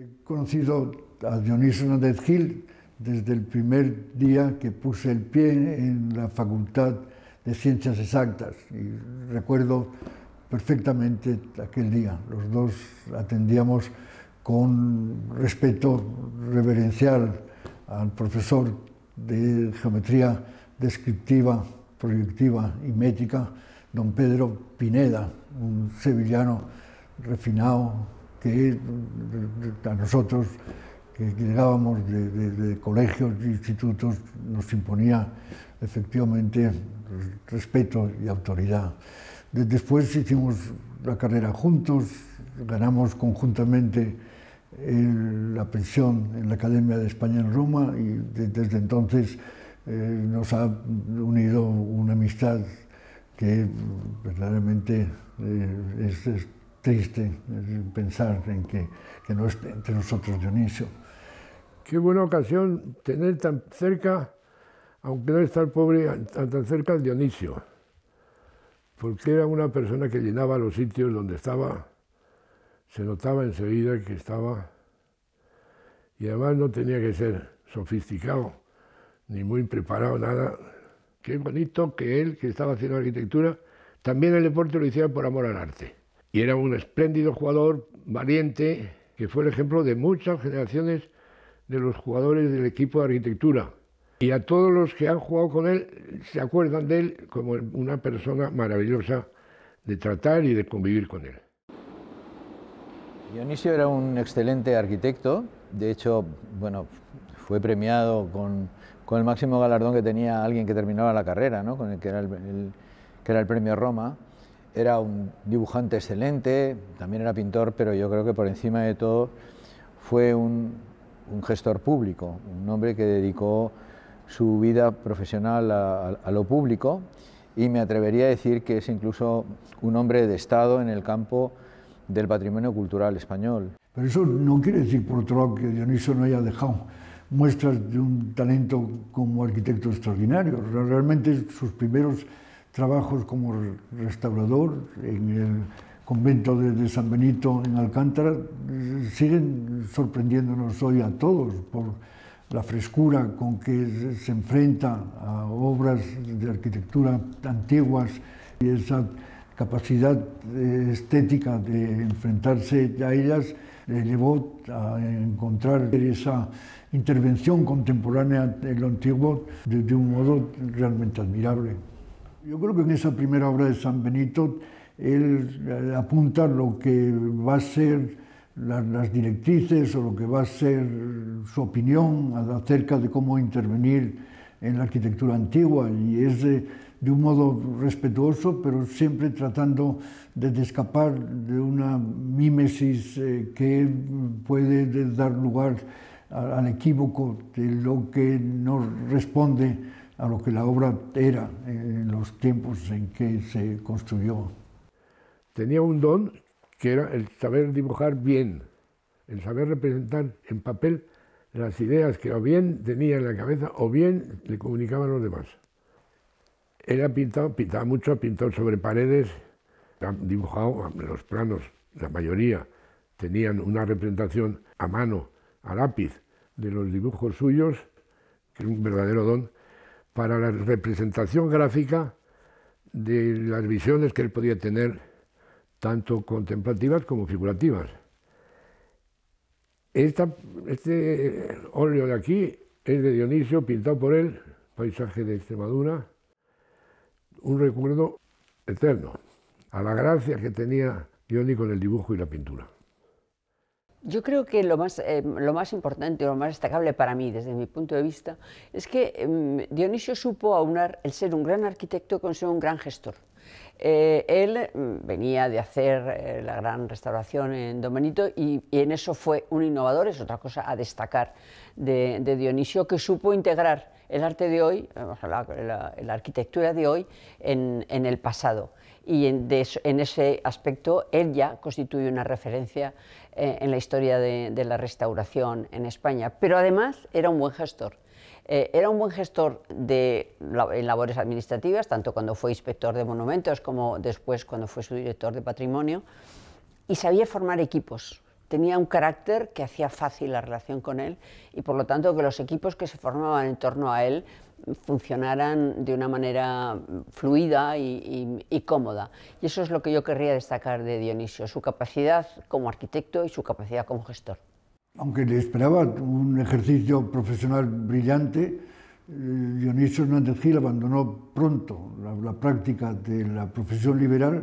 He conocido a Dionisio Hernández Gil desde el primer día que puse el pie en la Facultad de Ciencias Exactas y recuerdo perfectamente aquel día. Los dos atendíamos con respeto reverencial al profesor de geometría descriptiva, proyectiva y métrica, don Pedro Pineda, un sevillano refinado, que a nosotros, que llegábamos de, colegios, e institutos, nos imponía efectivamente respeto y autoridad. Después hicimos la carrera juntos, ganamos conjuntamente la pensión en la Academia de España en Roma y desde entonces eh, nos ha unido una amistad que verdaderamente eh, es, es triste pensar en que, que no esté entre nosotros Dionisio. Qué buena ocasión tener tan cerca, aunque no estar pobre, tan cerca al Dionisio, porque era una persona que llenaba los sitios donde estaba, se notaba enseguida que estaba, y además no tenía que ser sofisticado, ni muy preparado, nada. Qué bonito que él, que estaba haciendo arquitectura, también el deporte lo hiciera por amor al arte y era un espléndido jugador, valiente, que fue el ejemplo de muchas generaciones de los jugadores del equipo de arquitectura. Y a todos los que han jugado con él se acuerdan de él como una persona maravillosa de tratar y de convivir con él. Dionisio era un excelente arquitecto, de hecho, bueno, fue premiado con, el máximo galardón que tenía alguien que terminaba la carrera, con que era el premio Roma era un dibujante excelente, también era pintor, pero yo creo que por encima de todo fue un, gestor público, un hombre que dedicó su vida profesional a, a, lo público y me atrevería a decir que es incluso un hombre de Estado en el campo del patrimonio cultural español. Pero eso no quiere decir, por otro lado, que Dioniso no haya dejado muestras de un talento como arquitecto extraordinario. Realmente sus primeros trabajos como restaurador en el convento de, San Benito en Alcántara, siguen sorprendiéndonos hoy a todos por la frescura con que se enfrenta a obras de arquitectura antiguas y esa capacidad eh, estética de enfrentarse a ellas le llevó a encontrar esa intervención contemporánea en lo antiguo de un modo realmente admirable. Yo creo que en esa primera obra de San Benito él apunta lo que va a ser las, directrices o lo que va a ser su opinión acerca de cómo intervenir en la arquitectura antigua y es de, un modo respetuoso, pero siempre tratando de, escapar de una mímesis eh, que puede dar lugar al equívoco de lo que no responde a lo que la obra era en los tiempos en que se construyó. Tenía un don que era el saber dibujar bien, el saber representar en papel las ideas que o bien tenía en la cabeza o bien le comunicaban a los demás. Era pintado, pintaba mucho, pintado sobre paredes, dibujado los planos, la mayoría tenían una representación a mano, a lápiz, de los dibujos suyos, que era un verdadero don para la representación gráfica de las visiones que él podía tener, tanto contemplativas como figurativas. este óleo de aquí es de Dionisio, pintado por él, paisaje de Extremadura, un recuerdo eterno a la gracia que tenía Dionisio con el dibujo y la pintura. Yo creo que lo más, em, lo importante, lo más destacable para mí, desde mi punto de vista, es que em, Dionisio supo aunar el ser un gran arquitecto con ser un gran gestor. Eh, él em, venía de hacer eh, la gran restauración en Domenito y, y, en eso fue un innovador, es otra cosa a destacar de, Dionisio, que supo integrar el arte de hoy, eh, la, la arquitectura de hoy, en el pasado y en, en, ese aspecto él ya constituye una referencia eh, en la historia de, la restauración en España. Pero además era un buen gestor. Eh, era un buen gestor de, en labores administrativas, tanto cuando fue inspector de monumentos como después cuando fue su director de patrimonio, y sabía formar equipos. Tenía un carácter que hacía fácil la relación con él y por lo tanto que los equipos que se formaban en torno a él funcionaran de una manera fluida y, cómoda. Y eso es lo que yo querría destacar de Dionisio, su capacidad como arquitecto y su capacidad como gestor. Aunque le esperaba un ejercicio profesional brillante, eh, Dionisio Hernández Gil abandonó pronto la práctica de la profesión liberal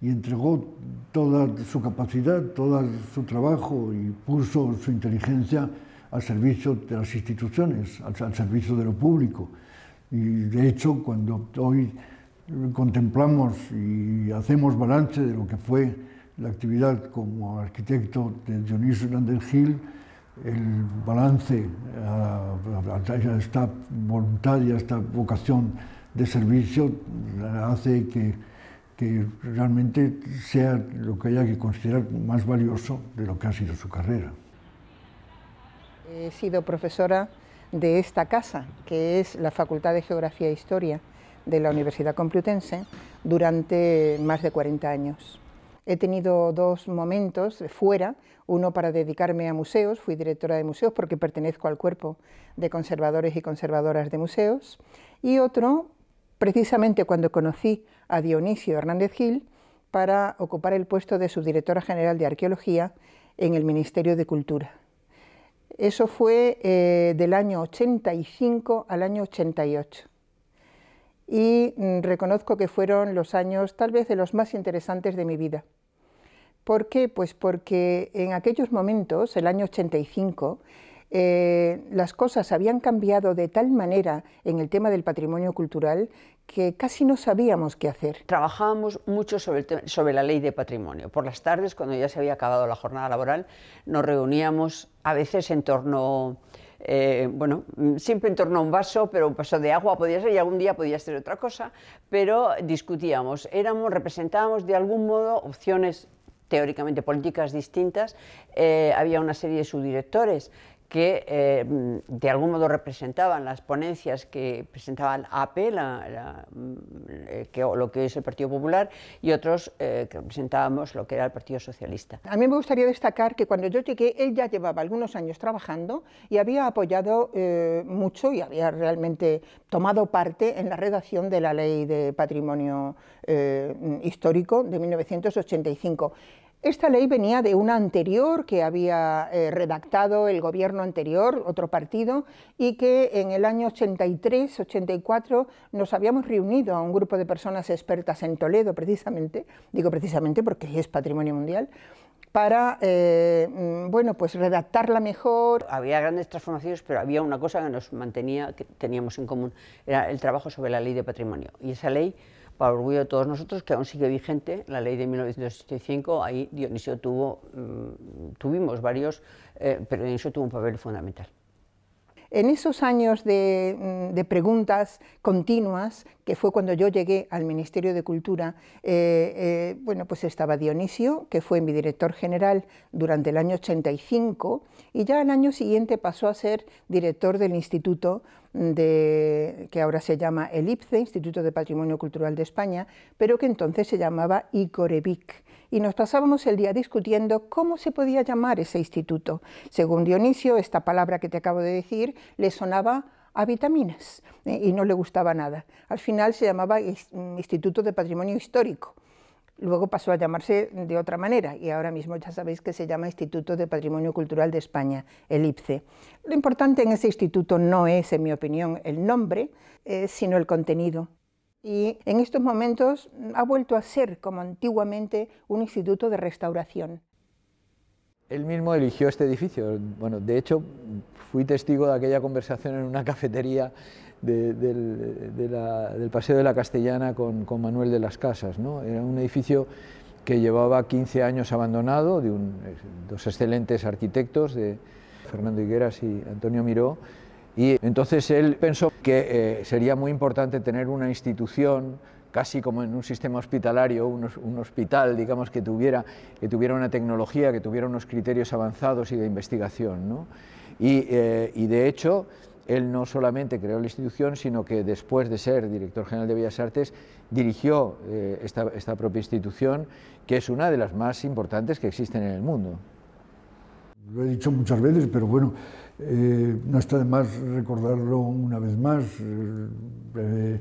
y entregó toda su capacidad, todo su trabajo y puso su inteligencia al servicio de las instituciones, al, servicio de lo público. Y de hecho, cuando hoy contemplamos y hacemos balance de lo que fue la actividad como arquitecto de Dionisio Hernández Gil, el balance eh, a, esta voluntad y a esta vocación de servicio hace que realmente sea lo que haya que considerar más valioso de lo que ha sido su carrera. He sido profesora de esta casa, que es la Facultad de Geografía e Historia de la Universidad Complutense, durante más de 40 años. He tenido dos momentos fuera, uno para dedicarme a museos, fui directora de museos porque pertenezco al cuerpo de conservadores y conservadoras de museos, y otro precisamente cuando conocí a Dionisio Hernández Gil para ocupar el puesto de subdirectora general de arqueología en el Ministerio de Cultura. Eso fue eh, del año 85 al año 88. Y mm, reconozco que fueron los años tal vez de los más interesantes de mi vida. ¿Por qué? Pues porque en aquellos momentos, el año 85, eh, las cosas habían cambiado de tal manera en el tema del patrimonio cultural que casi no sabíamos qué hacer. Trabajábamos mucho sobre, sobre la ley de patrimonio. Por las tardes, cuando ya se había acabado la jornada laboral, nos reuníamos a veces en torno... Eh, bueno, siempre en torno a un vaso, pero un vaso de agua podía ser, y algún día podía ser otra cosa, pero discutíamos, éramos, representábamos de algún modo opciones teóricamente políticas distintas, eh, había una serie de subdirectores que eh, de algún modo representaban las ponencias que presentaba AP, mm, eh, lo que es el Partido Popular, y otros eh, que representábamos lo que era el Partido Socialista. A mí me gustaría destacar que cuando yo llegué, él ya llevaba algunos años trabajando y había apoyado mucho y había realmente tomado parte en la redacción de la Ley de Patrimonio Histórico de 1985. Esta ley venía de una anterior que había eh, redactado el gobierno anterior, otro partido, y que en el año 83-84 nos habíamos reunido a un grupo de personas expertas en Toledo, precisamente, digo precisamente porque es patrimonio mundial, para, eh, mm, bueno, pues redactarla mejor. Había grandes transformaciones, pero había una cosa que nos mantenía, que teníamos en común, era el trabajo sobre la ley de patrimonio. Y esa ley, para orgullo de todos nosotros, que aún sigue vigente, la ley de 1985, ahí Dionisio tuvo, mm, tuvimos varios, eh, pero Dionisio tuvo un papel fundamental. En esos años de mm, preguntas continuas que fue cuando yo llegué al Ministerio de Cultura, eh, eh, bueno, pues estaba Dionisio, que fue mi director general durante el año 85, y ya al año siguiente pasó a ser director del Instituto de, que ahora se llama el e, Instituto de Patrimonio Cultural de España, pero que entonces se llamaba ICOREVIC. Y nos pasábamos el día discutiendo cómo se podía llamar ese instituto. Según Dionisio, esta palabra que te acabo de decir le sonaba a vitaminas eh, y no le gustaba nada. Al final se llamaba Instituto de Patrimonio Histórico. Luego pasó a llamarse de otra manera y ahora mismo ya sabéis que se llama Instituto de Patrimonio Cultural de España, el IPCE. Lo importante en ese instituto no es, en mi opinión, el nombre, eh, sino el contenido. Y en estos momentos ha vuelto a ser, como antiguamente, un instituto de restauración. Él mismo eligió este edificio. Bueno, de hecho, fui testigo de aquella conversación en una cafetería del, Paseo de la Castellana con, Manuel de las Casas. Era un edificio que llevaba 15 años abandonado, de dos excelentes arquitectos, de Fernando Higueras y Antonio Miró. Y entonces él pensó que eh, sería muy importante tener una institución casi como en un sistema hospitalario, un, hospital, digamos, que tuviera, que tuviera una tecnología, que tuviera unos criterios avanzados y de investigación. ¿no? Eh, y, de hecho, él no solamente creó la institución, sino que después de ser director general de Bellas Artes, dirigió eh, esta, propia institución, que es una de las más importantes que existen en el mundo. Lo he dicho muchas veces, pero bueno, eh, no está de más recordarlo una vez más. Eh,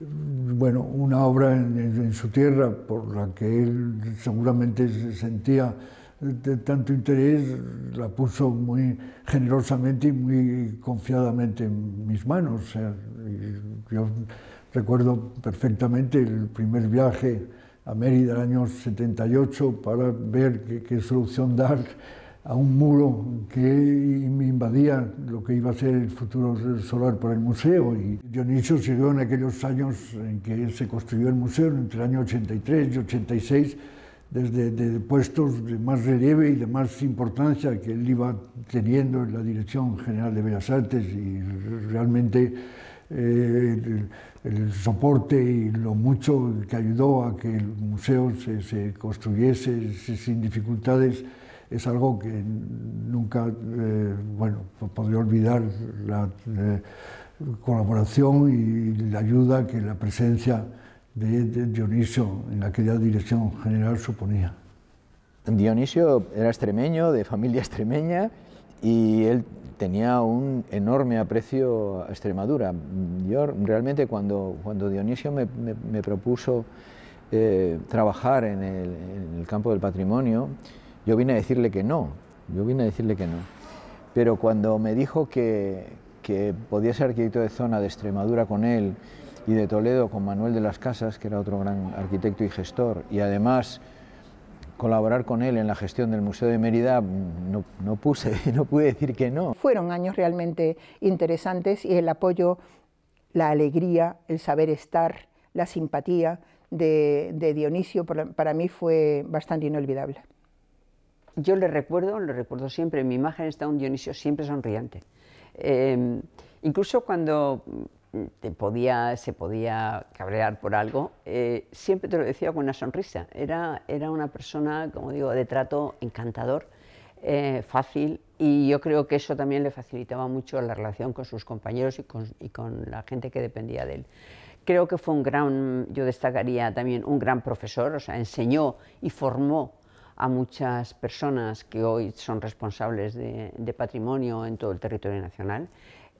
bueno, una obra en, su tierra por la que él seguramente se sentía de tanto interés, la puso muy generosamente y muy confiadamente en mis manos. yo recuerdo perfectamente el primer viaje a Mérida del año 78 para ver qué, qué solución dar a un muro que invadía lo que iba a ser el futuro solar para el museo. Y Dionisio llegó en aquellos años en que se construyó el museo, entre el año 83 y 86, desde puestos de más relieve y de más importancia que él iba teniendo en la Dirección General de Bellas Artes y realmente eh, el, soporte y lo mucho que ayudó a que el museo se, construyese sin dificultades es algo que nunca eh, bueno, pues podría olvidar la eh, colaboración y la ayuda que la presencia de, Dionisio en aquella dirección general suponía. Dionisio era extremeño, de familia extremeña, y él tenía un enorme aprecio a Extremadura. realmente cuando, cuando Dionisio me, propuso eh, trabajar en el, en el campo del patrimonio, yo vine a decirle que no, yo vine a decirle que no pero cuando me dijo que, que podía ser arquitecto de zona de Extremadura con él y de Toledo con Manuel de las Casas, que era otro gran arquitecto y gestor, y además colaborar con él en la gestión del Museo de Mérida, no, puse, no pude decir que no. Fueron años realmente interesantes y el apoyo, la alegría, el saber estar, la simpatía de Dionisio para mí fue bastante inolvidable yo le recuerdo, le recuerdo siempre, en mi imagen está un Dionisio siempre sonriente. Em, incluso cuando mm, mm, podía, se podía cabrear por algo, eh, siempre te lo decía con una sonrisa. Era, era una persona, como digo, de trato encantador, eh, fácil, y yo creo que eso también le facilitaba mucho la relación con sus compañeros y con, y con la gente que dependía de él. Creo que fue un gran, yo destacaría también un gran profesor, o sea, enseñó y formó a muchas personas que hoy son responsables de, patrimonio en todo el territorio nacional.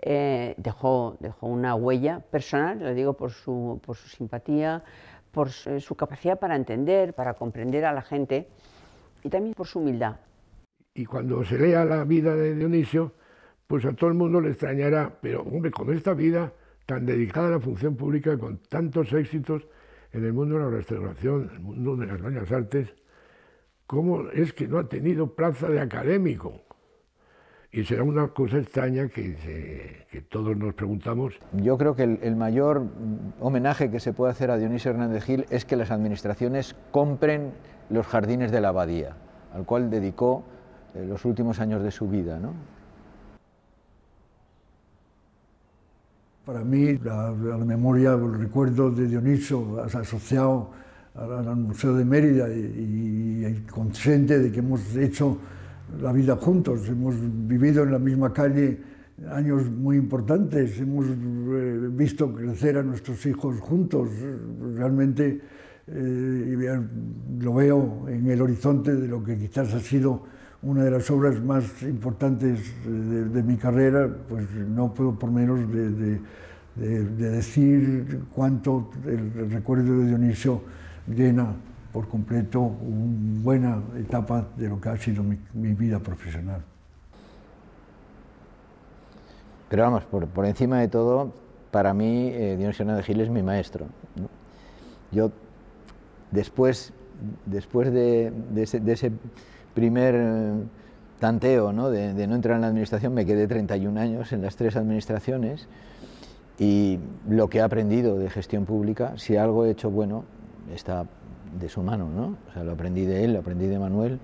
Eh, dejó, dejó, una huella personal, lo digo por su, por su simpatía, por su, capacidad para entender, para comprender a la gente y también por su humildad. Y cuando se lea la vida de Dionisio, pues a todo el mundo le extrañará, pero hombre, con esta vida tan dedicada a la función pública, con tantos éxitos en el mundo de la restauración, en el mundo de las bellas artes, ¿Cómo es que no ha tenido plaza de académico? Y será una cosa extraña que, que todos nos preguntamos. Yo creo que el, mayor homenaje que se puede hacer a Dionisio Hernández Gil es que las administraciones compren los jardines de la abadía, al cual dedicó eh, los últimos años de su vida. Para mí, la, la memoria, el recuerdo de Dionisio asociado al Museo de Mérida y, consciente de que hemos hecho la vida juntos, hemos vivido en la misma calle años muy importantes, hemos eh, visto crecer a nuestros hijos juntos, realmente eh, lo veo en el horizonte de lo que quizás ha sido una de las obras más importantes eh, de, mi carrera, pues no puedo por menos de, decir cuánto el recuerdo de Dionisio llena por completo una buena etapa de lo que ha sido mi, vida profesional. Pero vamos, por, encima de todo, para mí eh, Dionisio de Gil es mi maestro. Yo, después, después de, ese, primer eh, tanteo De, de, no entrar en la administración, me quedé 31 años en las tres administraciones y lo que he aprendido de gestión pública, si algo he hecho bueno, está de su mano, ¿no? O sea, lo aprendí de él, lo aprendí de Manuel.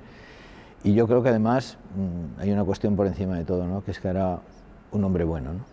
Y yo creo que además mm, hay una cuestión por encima de todo, ¿no? Que es que era un hombre bueno, ¿no?